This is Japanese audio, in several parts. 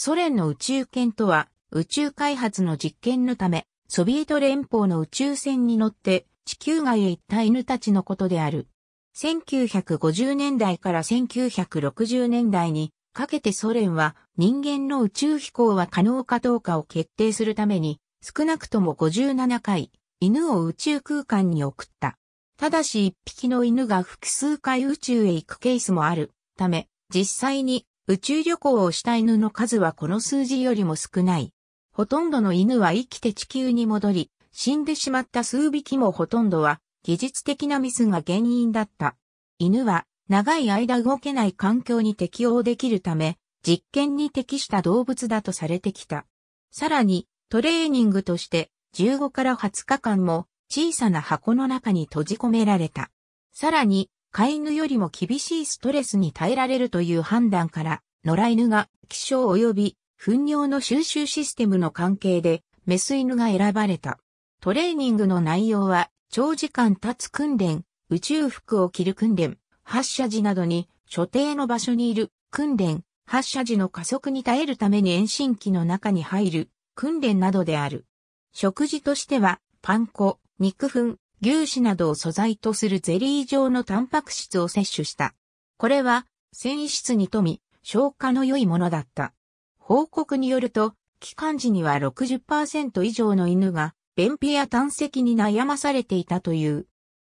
ソ連の宇宙犬とは、宇宙開発の実験のため、ソビエト連邦の宇宙船に乗って地球外へ行った犬たちのことである。1950年代から1960年代にかけてソ連は人間の宇宙飛行は可能かどうかを決定するために少なくとも57回犬を宇宙空間に送った。ただし一匹の犬が複数回宇宙へ行くケースもあるため実際に宇宙旅行をした犬の数はこの数字よりも少ない。ほとんどの犬は生きて地球に戻り、死んでしまった数匹もほとんどは技術的なミスが原因だった。犬は長い間動けない環境に適応できるため、実験に適した動物だとされてきた。さらに、トレーニングとして15から20日間も小さな箱の中に閉じ込められた。さらに、飼い犬よりも厳しいストレスに耐えられるという判断から、野良犬が気象及び糞尿の収集システムの関係で、メス犬が選ばれた。トレーニングの内容は、長時間経つ訓練、宇宙服を着る訓練、発射時などに所定の場所にいる訓練、発射時の加速に耐えるために遠心機の中に入る訓練などである。食事としては、パン粉、肉粉、牛脂などを素材とするゼリー状のタンパク質を摂取した。これは、繊維質に富み、消化の良いものだった。報告によると、期間時には60%以上の犬が、便秘や胆石に悩まされていたという。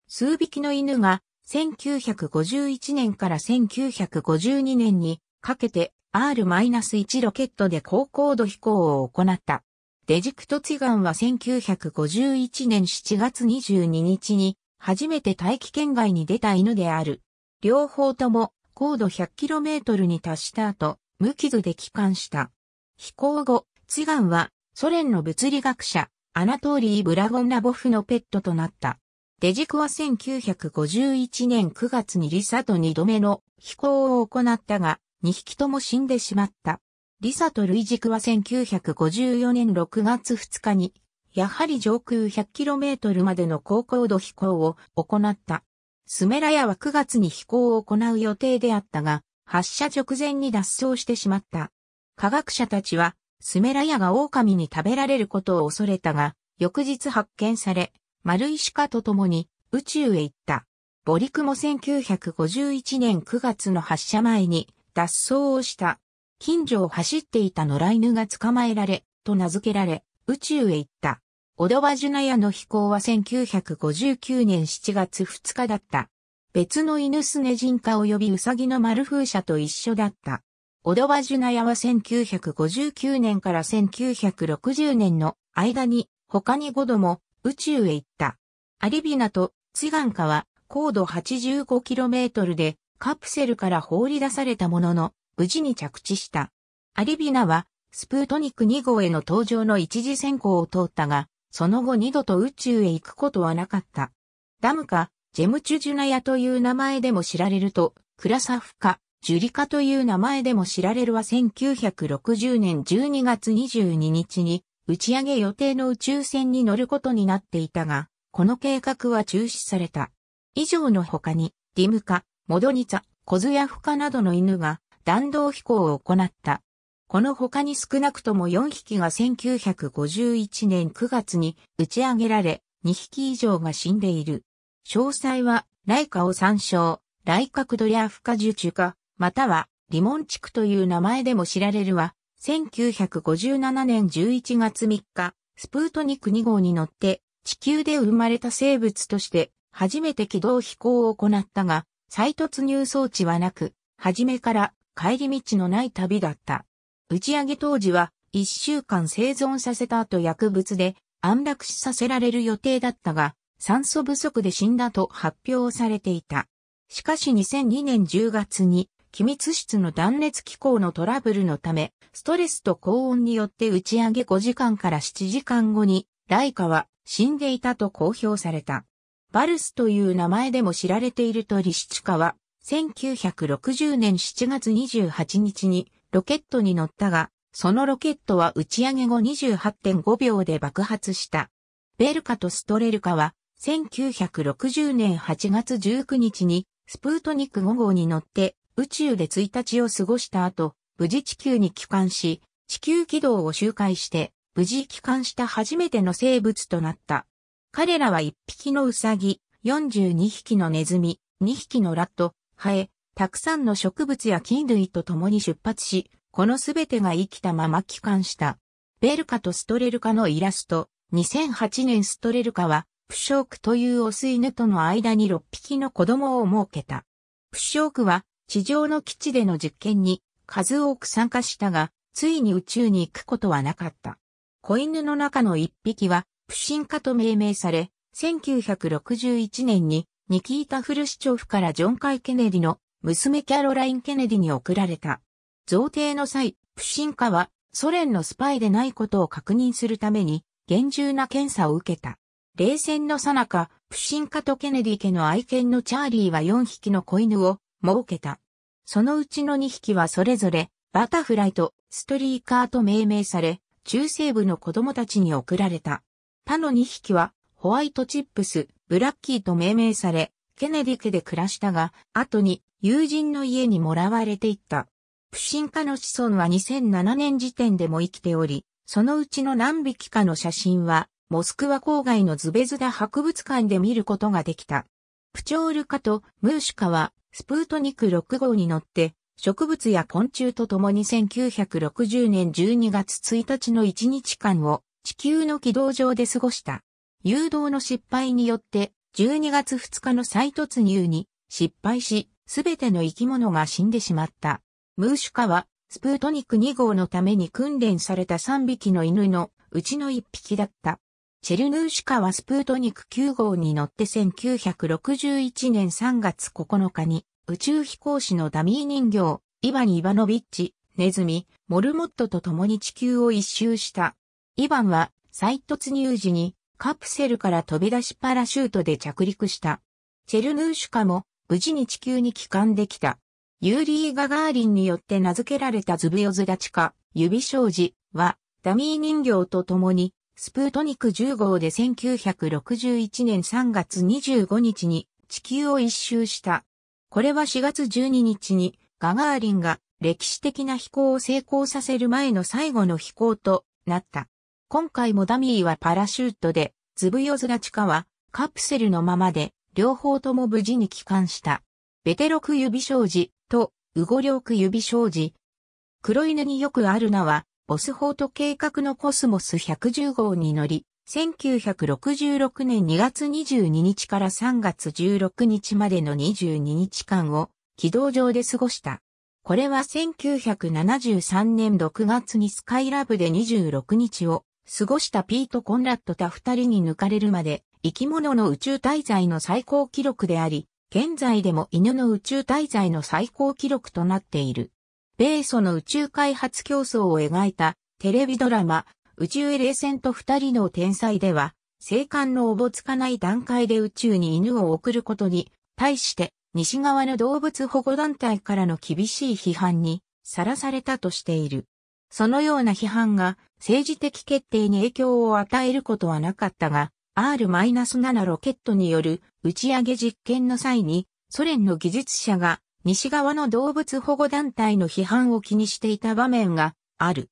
数匹の犬が、1951年から1952年にかけて R-1 ロケットで高高度飛行を行った。デジクト・ツィガンは1951年7月22日に初めて大気圏外に出た犬である。両方とも高度 100km に達した後、無傷で帰還した。飛行後、ツィガンはソ連の物理学者、アナトーリー・ブラゴンラボフのペットとなった。デジクは1951年9月にリサと2度目の飛行を行ったが、2匹とも死んでしまった。リサとルイジクは1954年6月2日に、やはり上空 100km までの高高度飛行を行った。スメラヤは9月に飛行を行う予定であったが、発射直前に脱走してしまった。科学者たちは、スメラヤが狼に食べられることを恐れたが、翌日発見され、丸石化と共に宇宙へ行った。ボリクも1951年9月の発射前に脱走をした。近所を走っていた野良犬が捕まえられ、と名付けられ、宇宙へ行った。オドバジュナヤの飛行は1959年7月2日だった。別の犬スネジン化及びウサギの丸風車と一緒だった。オドバジュナヤは1959年から1960年の間に他に5度も宇宙へ行った。アリビナとツガンカは高度 85km でカプセルから放り出されたものの無事に着地した。アリビナは、スプートニク2号への登場の一次選考を通ったが、その後二度と宇宙へ行くことはなかった。ダムカ、ジェムチュジュナヤという名前でも知られると、クラサフカ、ジュリカという名前でも知られるは1960年12月22日に、打ち上げ予定の宇宙船に乗ることになっていたが、この計画は中止された。以上の他に、ディムカ、モドニツァ、コズヤフカなどの犬が弾道飛行を行った。この他に少なくとも4匹が1951年9月に打ち上げられ、2匹以上が死んでいる。詳細は、ライカを参照、ライカクドリアフカジュチュカ、または、リモン地区という名前でも知られるは、1957年11月3日、スプートニク2号に乗って、地球で生まれた生物として、初めて軌道飛行を行ったが、再突入装置はなく、初めから帰り道のない旅だった。打ち上げ当時は一週間生存させた後薬物で安楽死させられる予定だったが、酸素不足で死んだと発表されていた。しかし2002年10月に機密室の断熱機構のトラブルのため、ストレスと高温によって打ち上げ5時間から7時間後に、ライカは死んでいたと公表された。バルスという名前でも知られているトリシチカは、1960年7月28日にロケットに乗ったが、そのロケットは打ち上げ後28.5秒で爆発した。ベルカとストレルカは、1960年8月19日にスプートニク5号に乗って宇宙で1日を過ごした後、無事地球に帰還し、地球軌道を周回して、無事帰還した初めての生物となった。彼らは1匹のウサギ、42匹のネズミ、2匹のラット、生え、たくさんの植物や菌類と共に出発し、このすべてが生きたまま帰還した。ベルカとストレルカのイラスト。2008年ストレルカは、プショークというオス犬との間に6匹の子供を設けた。プショークは、地上の基地での実験に数多く参加したが、ついに宇宙に行くことはなかった。子犬の中の1匹は、プシンカと命名され、1961年にニキータ・フルシチョフからジョン・カイ・ケネディの娘キャロライン・ケネディに送られた。贈呈の際、プシンカはソ連のスパイでないことを確認するために厳重な検査を受けた。冷戦の最中、プシンカとケネディ家の愛犬のチャーリーは4匹の子犬を設けた。そのうちの2匹はそれぞれバタフライとストリーカーと命名され、中西部の子供たちに送られた。他の2匹はホワイトチップス、ブラッキーと命名され、ケネディ家で暮らしたが、後に友人の家にもらわれていった。不ン家の子孫は2007年時点でも生きており、そのうちの何匹かの写真は、モスクワ郊外のズベズダ博物館で見ることができた。プチョールカとムーシュカは、スプートニク6号に乗って、植物や昆虫と共に1960年12月1日の1日間を地球の軌道上で過ごした。誘導の失敗によって12月2日の再突入に失敗し、すべての生き物が死んでしまった。ムーシュカは、スプートニク2号のために訓練された3匹の犬のうちの1匹だった。チェルヌーシュカはスプートニク9号に乗って1961年3月9日に宇宙飛行士のダミー人形、イバニ・イバノビッチ、ネズミ、モルモットと共に地球を一周した。イバンは再突入時にカプセルから飛び出しパラシュートで着陸した。チェルヌーシュカも無事に地球に帰還できた。ユーリー・ガガーリンによって名付けられたズブヨズダチカ、指障子はダミー人形と共にスプートニク10号で1961年3月25日に地球を一周した。これは4月12日にガガーリンが歴史的な飛行を成功させる前の最後の飛行となった。今回もダミーはパラシュートで、ズブヨズラチカはカプセルのままで、両方とも無事に帰還した。ベテロク指障子とウゴリョーク指障子。黒犬によくある名は、ボスホート計画のコスモス110号に乗り、1966年2月22日から3月16日までの22日間を軌道上で過ごした。これは1973年6月にスカイラブで26日を過ごしたピート・コンラットと二人に抜かれるまで、生き物の宇宙滞在の最高記録であり、現在でも犬の宇宙滞在の最高記録となっている。米ソの宇宙開発競争を描いたテレビドラマ、宇宙エレセンと二人の天才では、生還のおぼつかない段階で宇宙に犬を送ることに、対して西側の動物保護団体からの厳しい批判にさらされたとしている。そのような批判が政治的決定に影響を与えることはなかったが、R-7 ロケットによる打ち上げ実験の際に、ソ連の技術者が西側の動物保護団体の批判を気にしていた場面がある。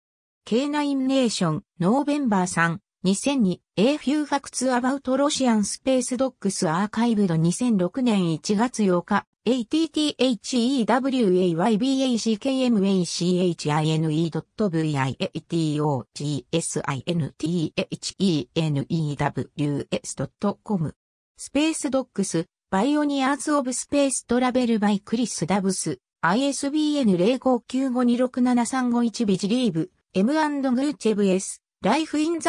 K9 ネーション、ノーベンバーさん、2002 A Few Facts About r u s ス i a n s p a c アーカイブド2006年1月8日 a t t h e w a y b a c k m a c h i n e v i a t o g s i n t h e n e w s c o m スペースドックス、バイオニアーズ・オブ・スペース・トラベル・バイ・クリス・ダブス、ISBN 0595267351ビジリーブ、M& グーチェブ S。Life in the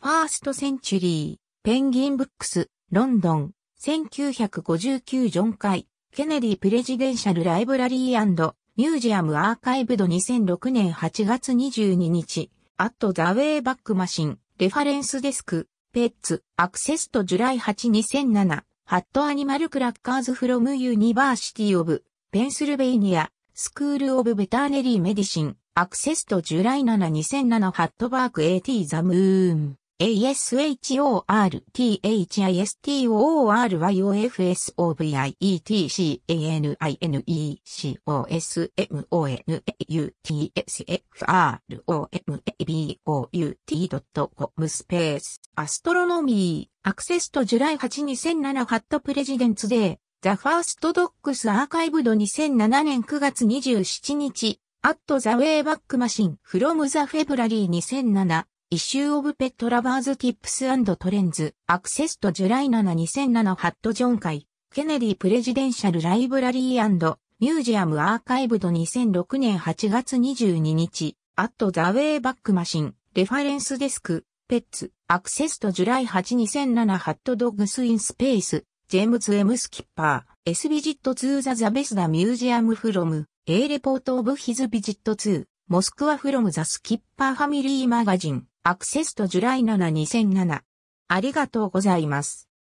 21st Century ペンギンブックスロンドン1959ジョンカイ、ケネディプレジデンシャルライブラリーミュージアムアーカイブド2006年8月22日アットザウェイバックマシンレファレンスデスクペッツアクセスト・ジュライ8 2007ハットアニマルクラッカーズフロムユニバーシティオブペンシルベイニアスクールオブベターネリーメディシンアクセスとジュライ72007ハットバーク AT ザムーン a s h o r t h i s t o r v i e o f s o v i e e t s m o n u t s f r o m a b o t c o m スペースアストロノミーアクセスとジュライ8 2007ハットプレジデンツデーザファーストドックスアーカイブド2007年9月27日アットザウェイバックマシンフロムザフェブラリー2007イシューオブペットラバーズティップストレンズアクセスト・ジュライ7 2007ハットジョンカイ、ケネディプレジデンシャルライブラリーミュージアムアーカイブド2006年8月22日アットザウェイバックマシンレファレンスデスクペッツアクセスト・ジュライ8 2007ハットドッグスインスペースジェームズ・エムスキッパーエスビジットツーザザベスダミュージアムフロム A Report of His Visit 2, m o s スクワ from the Skipper Family Magazine Access to July 7 2007ありがとうございます。